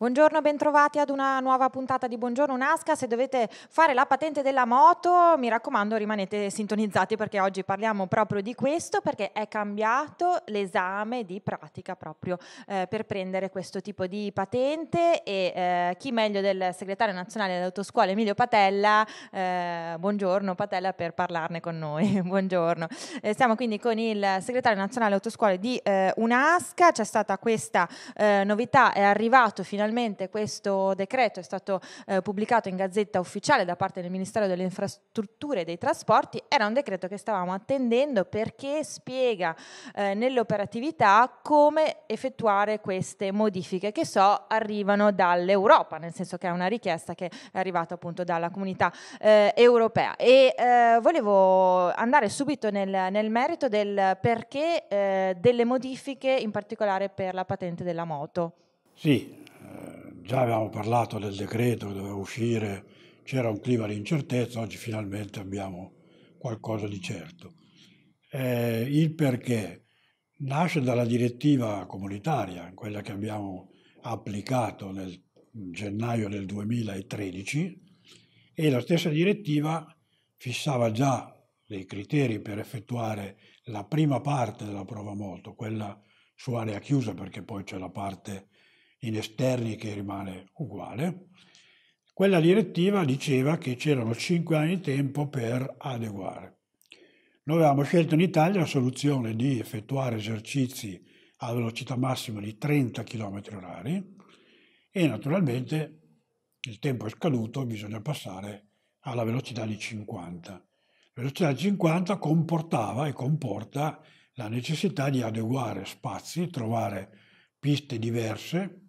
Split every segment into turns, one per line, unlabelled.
Buongiorno, bentrovati ad una nuova puntata di Buongiorno Unasca. Se dovete fare la patente della moto, mi raccomando, rimanete sintonizzati perché oggi parliamo proprio di questo perché è cambiato l'esame di pratica proprio eh, per prendere questo tipo di patente e eh, chi meglio del segretario nazionale dell'autoscuola Emilio Patella, eh, buongiorno Patella per parlarne con noi. buongiorno. Eh, siamo quindi con il segretario nazionale autoscuole di eh, Unasca, c'è stata questa eh, novità, è arrivato finalmente finalmente questo decreto è stato eh, pubblicato in gazzetta ufficiale da parte del Ministero delle Infrastrutture e dei Trasporti, era un decreto che stavamo attendendo perché spiega eh, nell'operatività come effettuare queste modifiche che so arrivano dall'Europa, nel senso che è una richiesta che è arrivata appunto dalla comunità eh, europea. E eh, volevo andare subito nel, nel merito del perché eh, delle modifiche in particolare per la patente della moto.
Sì, eh, già avevamo parlato del decreto che doveva uscire, c'era un clima di incertezza, oggi finalmente abbiamo qualcosa di certo. Eh, il perché nasce dalla direttiva comunitaria, quella che abbiamo applicato nel gennaio del 2013 e la stessa direttiva fissava già dei criteri per effettuare la prima parte della prova moto, quella su area chiusa perché poi c'è la parte in esterni che rimane uguale, quella direttiva diceva che c'erano 5 anni di tempo per adeguare. Noi avevamo scelto in Italia la soluzione di effettuare esercizi a velocità massima di 30 km h e naturalmente il tempo è scaduto, bisogna passare alla velocità di 50. La velocità di 50 comportava e comporta la necessità di adeguare spazi, trovare piste diverse,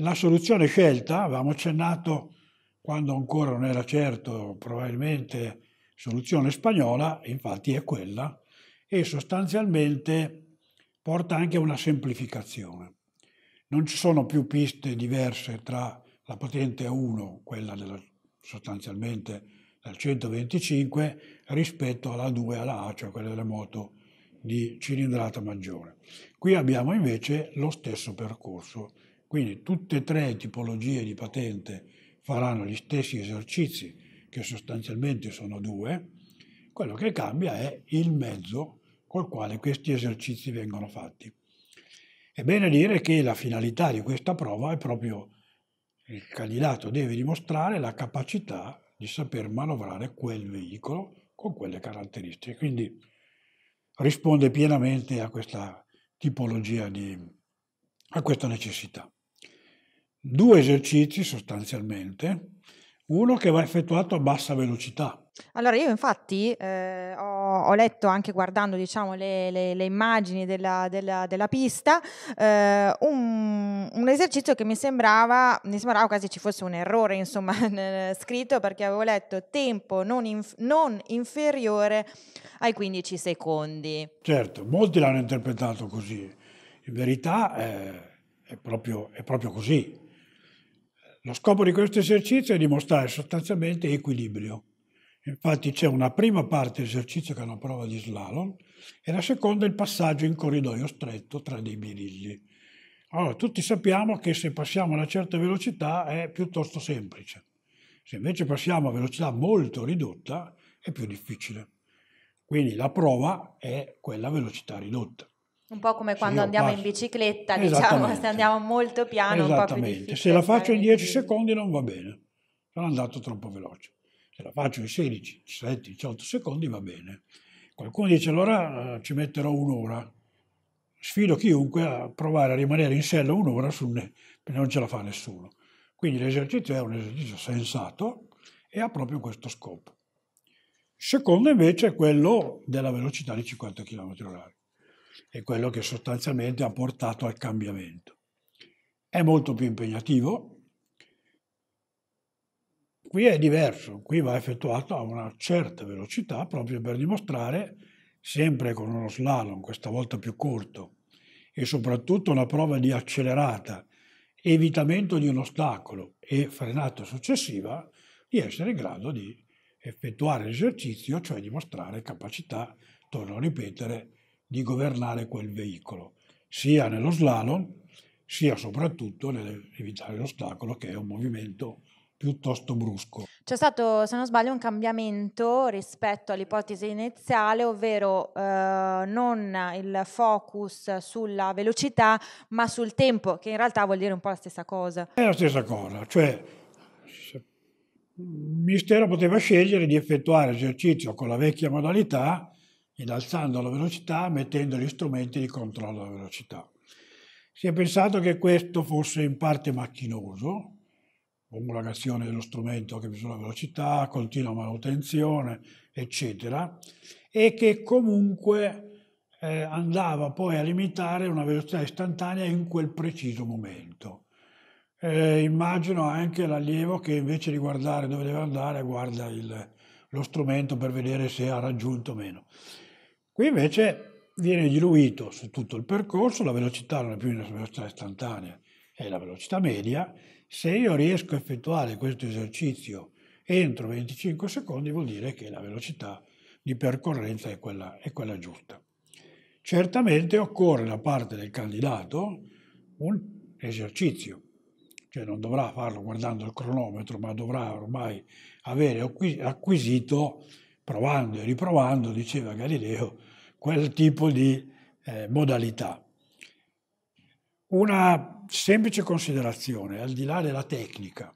la soluzione scelta, avevamo accennato quando ancora non era certo, probabilmente soluzione spagnola, infatti è quella, e sostanzialmente porta anche a una semplificazione. Non ci sono più piste diverse tra la patente 1, quella della, sostanzialmente del 125, rispetto alla 2 alla A, cioè quella delle moto di cilindrata maggiore. Qui abbiamo invece lo stesso percorso quindi tutte e tre le tipologie di patente faranno gli stessi esercizi, che sostanzialmente sono due. Quello che cambia è il mezzo col quale questi esercizi vengono fatti. È bene dire che la finalità di questa prova è proprio il candidato deve dimostrare la capacità di saper manovrare quel veicolo con quelle caratteristiche. Quindi risponde pienamente a questa tipologia di, a questa necessità due esercizi sostanzialmente, uno che va effettuato a bassa velocità.
Allora io infatti eh, ho, ho, letto anche guardando diciamo, le, le, le immagini della, della, della pista eh, un, un, esercizio che mi sembrava, mi sembrava quasi ci fosse un errore insomma, scritto perché avevo letto tempo non, inf- non inferiore ai 15 secondi.
Certo, molti l'hanno interpretato così, in verità eh, è, proprio, è proprio così lo scopo di questo esercizio è dimostrare sostanzialmente equilibrio. Infatti c'è una prima parte dell'esercizio che è una prova di slalom e la seconda è il passaggio in corridoio stretto tra dei birilli. Allora, tutti sappiamo che se passiamo a una certa velocità è piuttosto semplice. Se invece passiamo a velocità molto ridotta è più difficile. Quindi la prova è quella velocità ridotta.
Un po' come quando andiamo passo. in bicicletta, diciamo, se andiamo molto piano un po' più Se la faccio in
10 secondi non va bene, sono andato troppo veloce. Se la faccio in 16, 17, 18 secondi va bene. Qualcuno dice allora eh, ci metterò un'ora. Sfido chiunque a provare a rimanere in sella un'ora perché non ce la fa nessuno. Quindi l'esercizio è un esercizio sensato e ha proprio questo scopo. secondo invece è quello della velocità di 50 km h è quello che sostanzialmente ha portato al cambiamento. È molto più impegnativo, qui è diverso, qui va effettuato a una certa velocità proprio per dimostrare, sempre con uno slalom, questa volta più corto, e soprattutto una prova di accelerata, evitamento di un ostacolo e frenata successiva, di essere in grado di effettuare l'esercizio, cioè dimostrare capacità, torno a ripetere, di governare quel veicolo, sia nello slalom, sia soprattutto nell'evitare l'ostacolo, che è un movimento piuttosto brusco.
C'è stato, se non sbaglio, un cambiamento rispetto all'ipotesi iniziale, ovvero eh, non il focus sulla velocità, ma sul tempo, che in realtà vuol dire un po' la stessa cosa.
È la stessa cosa, cioè il Ministero poteva scegliere di effettuare esercizio con la vecchia modalità innalzando la velocità mettendo gli strumenti di controllo della velocità. Si è pensato che questo fosse in parte macchinoso, omologazione dello strumento che misura la velocità, continua manutenzione, eccetera, e che comunque eh, andava poi a limitare una velocità istantanea in quel preciso momento. Eh, immagino anche l'allievo che invece di guardare dove deve andare guarda il, lo strumento per vedere se ha raggiunto o meno. Qui invece viene diluito su tutto il percorso, la velocità non è più una velocità istantanea, è la velocità media. Se io riesco a effettuare questo esercizio entro 25 secondi vuol dire che la velocità di percorrenza è quella, è quella giusta. Certamente occorre da parte del candidato un esercizio, cioè non dovrà farlo guardando il cronometro, ma dovrà ormai avere acquisito, provando e riprovando, diceva Galileo, quel tipo di eh, modalità. Una semplice considerazione, al di là della tecnica,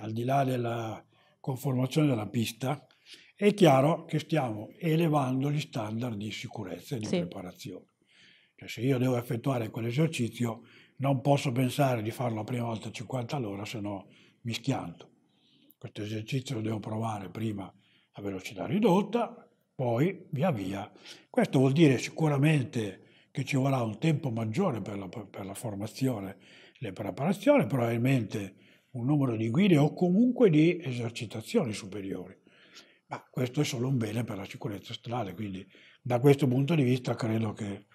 al di là della conformazione della pista, è chiaro che stiamo elevando gli standard di sicurezza e di sì. preparazione. Cioè, se io devo effettuare quell'esercizio, non posso pensare di farlo la prima volta a 50 all'ora, se no mi schianto. Questo esercizio lo devo provare prima a velocità ridotta, poi via via. Questo vuol dire sicuramente che ci vorrà un tempo maggiore per la, per la formazione le preparazione, probabilmente un numero di guide o comunque di esercitazioni superiori. Ma questo è solo un bene per la sicurezza stradale, quindi da questo punto di vista credo che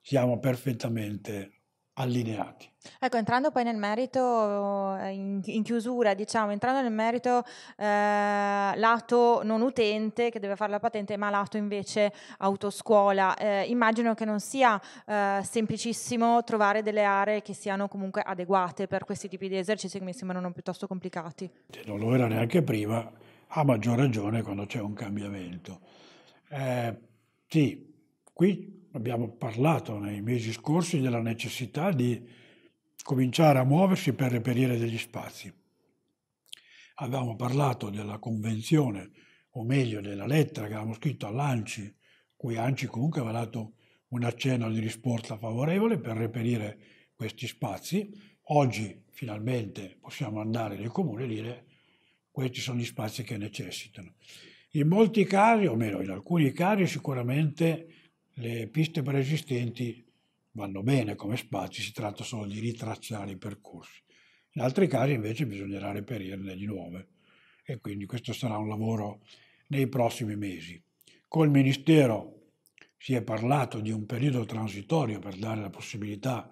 siamo perfettamente allineati.
Ecco, entrando poi nel merito, eh, in, in chiusura, diciamo, entrando nel merito eh, lato non utente che deve fare la patente, ma lato invece autoscuola, eh, immagino che non sia eh, semplicissimo trovare delle aree che siano comunque adeguate per questi tipi di esercizi che mi sembrano piuttosto complicati.
Non lo era neanche prima, a maggior ragione quando c'è un cambiamento. Eh, sì, qui abbiamo parlato nei mesi scorsi della necessità di cominciare a muoversi per reperire degli spazi. Avevamo parlato della convenzione, o meglio della lettera che avevamo scritto all'ANCI, cui ANCI comunque aveva dato un accenno di risposta favorevole per reperire questi spazi. Oggi finalmente possiamo andare nel comune e dire questi sono gli spazi che necessitano. In molti casi, o meno in alcuni casi sicuramente, le piste preesistenti vanno bene come spazi, si tratta solo di ritracciare i percorsi. In altri casi invece bisognerà reperirne di nuove e quindi questo sarà un lavoro nei prossimi mesi. Col Ministero si è parlato di un periodo transitorio per dare la possibilità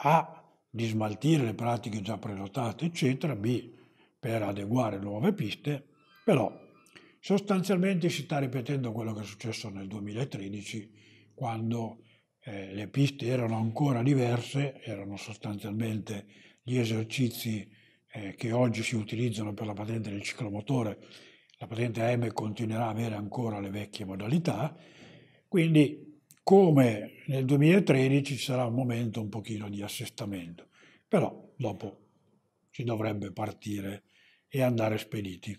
a di smaltire le pratiche già prenotate, eccetera, B per adeguare nuove piste, però Sostanzialmente si sta ripetendo quello che è successo nel 2013, quando eh, le piste erano ancora diverse, erano sostanzialmente gli esercizi eh, che oggi si utilizzano per la patente del ciclomotore. La patente AM continuerà a avere ancora le vecchie modalità, quindi come nel 2013 ci sarà un momento un pochino di assestamento, però dopo si dovrebbe partire e andare spediti.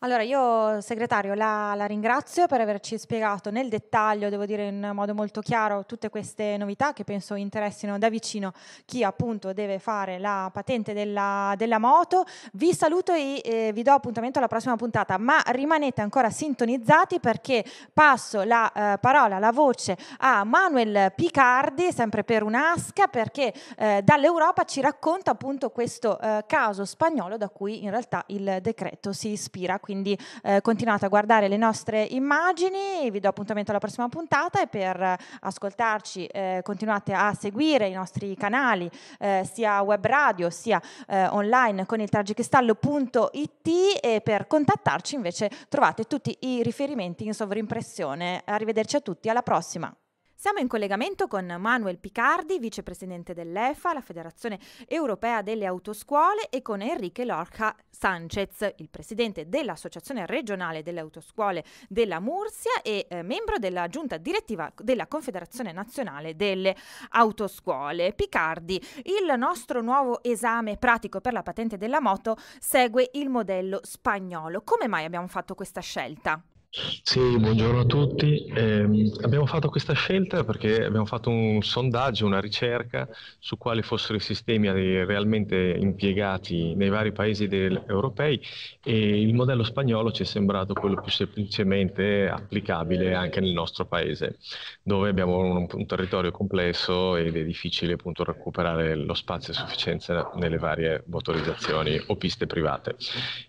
Allora, io segretario la, la, ringrazio per averci spiegato nel dettaglio, devo dire in modo molto chiaro, tutte queste novità che penso interessino da vicino chi appunto deve fare la patente della, della moto. Vi saluto e eh, vi do appuntamento alla prossima puntata, ma rimanete ancora sintonizzati perché passo la eh, parola, la voce a Manuel Picardi, sempre per un'asca, perché eh, dall'Europa ci racconta appunto questo eh, caso spagnolo da cui in realtà il decreto si sposta ispira, quindi eh, continuate a guardare le nostre immagini, vi do appuntamento alla prossima puntata e per ascoltarci eh, continuate a seguire i nostri canali eh, sia web radio sia eh, online con il tragichistallo.it e per contattarci invece trovate tutti i riferimenti in sovrimpressione. Arrivederci a tutti, alla prossima! Siamo in collegamento con Manuel Picardi, vicepresidente dell'EFA, la Federazione Europea delle Autoscuole, e con Enrique Lorca Sanchez, il presidente dell'Associazione regionale delle Autoscuole della Mursia e eh, membro della giunta direttiva della Confederazione Nazionale delle Autoscuole. Picardi, il nostro nuovo esame pratico per la patente della moto segue il modello spagnolo. Come mai abbiamo fatto questa scelta?
Sì, buongiorno a tutti. Eh, abbiamo fatto questa scelta perché abbiamo fatto un sondaggio, una ricerca su quali fossero i sistemi realmente impiegati nei vari paesi europei e il modello spagnolo ci è sembrato quello più semplicemente applicabile anche nel nostro paese, dove abbiamo un, un territorio complesso ed è difficile appunto recuperare lo spazio a sufficienza nelle varie motorizzazioni o piste private.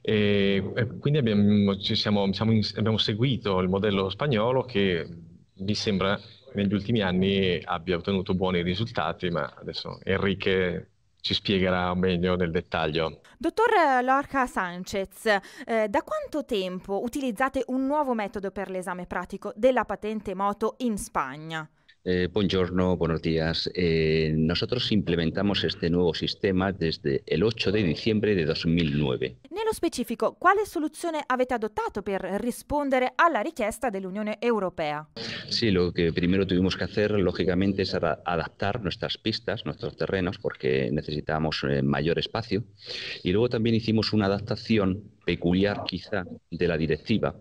E, e quindi abbiamo, siamo, siamo in, abbiamo seguito seguito il modello spagnolo che mi sembra negli ultimi anni abbia ottenuto buoni risultati, ma adesso Enrique
ci spiegherà meglio nel dettaglio.
Dottor Lorca Sanchez, eh, da quanto tempo utilizzate un nuovo metodo per l'esame pratico della patente moto in Spagna?
Eh, buenos días. Eh, nosotros implementamos este nuevo sistema desde el 8 de diciembre de 2009.
En lo específico, solución habéis adoptado para responder a la rispondere de la Unión Europea?
Sí, lo que primero tuvimos que hacer, lógicamente, es adaptar nuestras pistas, nuestros terrenos, porque necesitábamos eh, mayor espacio. Y luego también hicimos una adaptación peculiar quizá de la directiva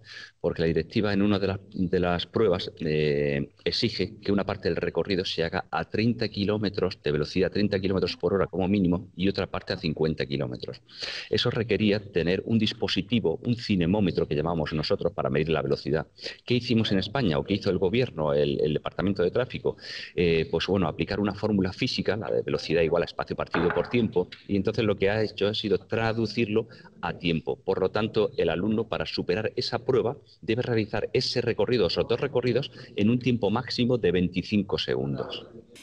porque la directiva en una de, las, pruebas eh, exige que una parte del recorrido se haga a 30 kilómetros de velocidad, 30 kilómetros por hora como mínimo, y otra parte a 50 kilómetros. Eso requería tener un dispositivo, un cinemómetro que llamamos nosotros para medir la velocidad. ¿Qué hicimos en España o qué hizo el gobierno, el, Departamento de Tráfico? Eh, pues bueno, aplicar una fórmula física, la de velocidad igual a espacio partido por tiempo, y entonces lo que ha hecho ha sido traducirlo a tiempo. Por lo tanto, el alumno para superar esa prueba, debe realizar ese recorrido, esos dos recorridos, in un tempo massimo di 25 secondi.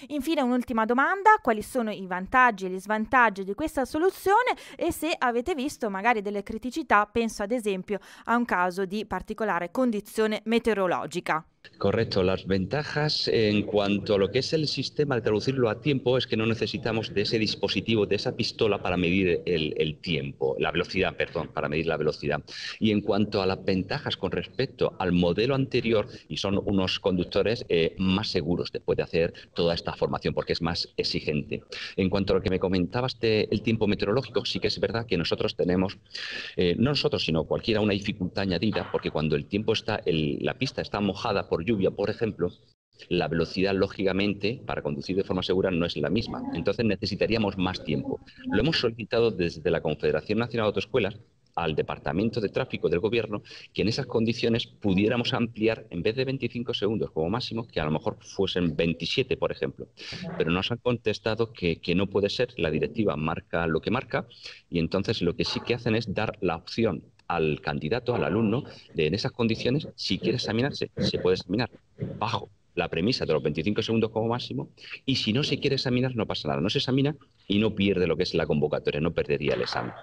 Infine un'ultima domanda, quali sono i vantaggi e gli svantaggi di questa soluzione e se avete visto magari delle criticità, penso ad esempio a un caso di particolare condizione meteorologica.
Correcto, las ventajas en cuanto a lo que es el sistema de traducirlo a tiempo es que no necesitamos de ese dispositivo, de esa pistola para medir el, tiempo, la velocidad, perdón, para medir la velocidad. Y en cuanto a las ventajas con respecto al modelo anterior, y son unos conductores eh, más seguros después de hacer toda esta formación, porque es más exigente. En cuanto a lo que me comentabas este, del tiempo meteorológico, sí que es verdad que nosotros tenemos, eh, no nosotros, sino cualquiera, una dificultad añadida, porque cuando el tiempo está, la pista está mojada lluvia, por ejemplo, la velocidad, lógicamente, para conducir de forma segura no es la misma. Entonces necesitaríamos más tiempo. Lo hemos solicitado desde la Confederación Nacional de Autoescuelas al Departamento de Tráfico del Gobierno que en esas condiciones pudiéramos ampliar, en vez de 25 segundos como máximo, que a lo mejor fuesen 27, por ejemplo. Pero nos han contestado que no puede ser, la directiva marca lo que marca, y entonces lo que sí que hacen es dar la opción al candidato, al alumno, en esas condiciones, si quiere examinarse, se puede examinar bajo la premisa de los 25 segundos como máximo, y si no se quiere examinar, no pasa nada, no se examina y no pierde
lo que es la convocatoria, no perdería el examen.